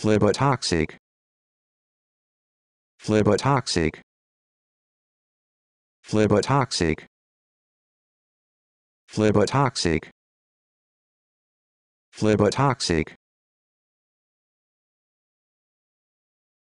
Flibotoxic. Flibotoxic. Flibotoxic. Flibotoxic. Flibotoxic.